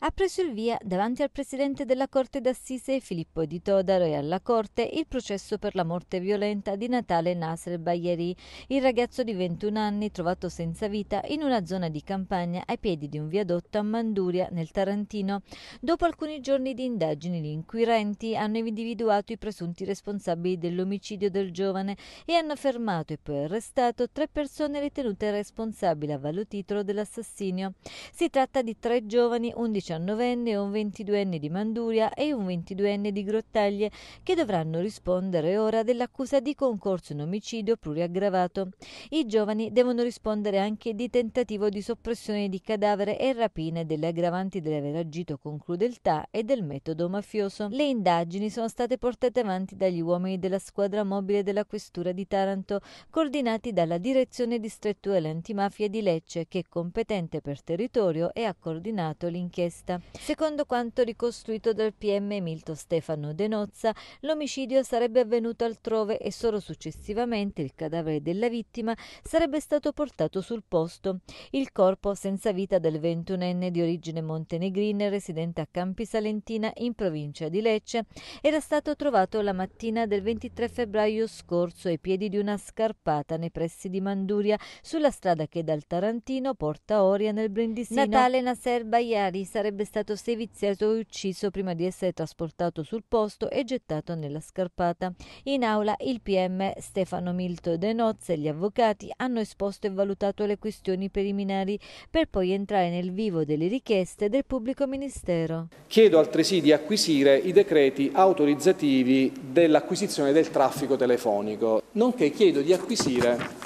Ha preso il via davanti al presidente della Corte d'Assise Filippo di Todaro e alla Corte il processo per la morte violenta di Natale Nasr Bayeri, il ragazzo di 21 anni trovato senza vita in una zona di campagna ai piedi di un viadotto a Manduria, nel Tarantino. Dopo alcuni giorni di indagini, gli inquirenti hanno individuato i presunti responsabili dell'omicidio del giovane e hanno fermato e poi arrestato tre persone ritenute responsabili a vario titolo dell'assassinio. Si tratta di tre giovani, 11 diciannovenne, un ventiduenne di Manduria e un ventiduenne di Grottaglie, che dovranno rispondere ora dell'accusa di concorso in omicidio pluriaggravato. I giovani devono rispondere anche di tentativo di soppressione di cadavere e rapine delle aggravanti dell'aver agito con crudeltà e del metodo mafioso. Le indagini sono state portate avanti dagli uomini della squadra mobile della Questura di Taranto, coordinati dalla Direzione Distrettuale Antimafia di Lecce, che è competente per territorio e ha coordinato l'inchiesta terrorista. Secondo quanto ricostruito dal PM Milto Stefano Denozza, l'omicidio sarebbe avvenuto altrove e solo successivamente il cadavere della vittima sarebbe stato portato sul posto. Il corpo senza vita del 21enne di origine montenegrina residente a Campi Salentina in provincia di Lecce era stato trovato la mattina del 23 febbraio scorso ai piedi di una scarpata nei pressi di Manduria sulla strada che dal Tarantino porta Oria nel Brindisino. Natale Nasser Baiari sarebbe sarebbe stato seviziato e ucciso prima di essere trasportato sul posto e gettato nella scarpata. In aula il PM Stefano Milto De Nozze e gli avvocati hanno esposto e valutato le questioni preliminari per poi entrare nel vivo delle richieste del pubblico ministero. Chiedo altresì di acquisire i decreti autorizzativi dell'acquisizione del traffico telefonico, nonché chiedo di acquisire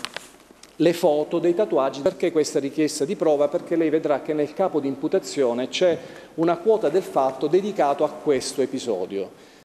le foto dei tatuaggi. Perché questa richiesta di prova? Perché lei vedrà che nel capo di imputazione c'è una quota del fatto dedicato a questo episodio.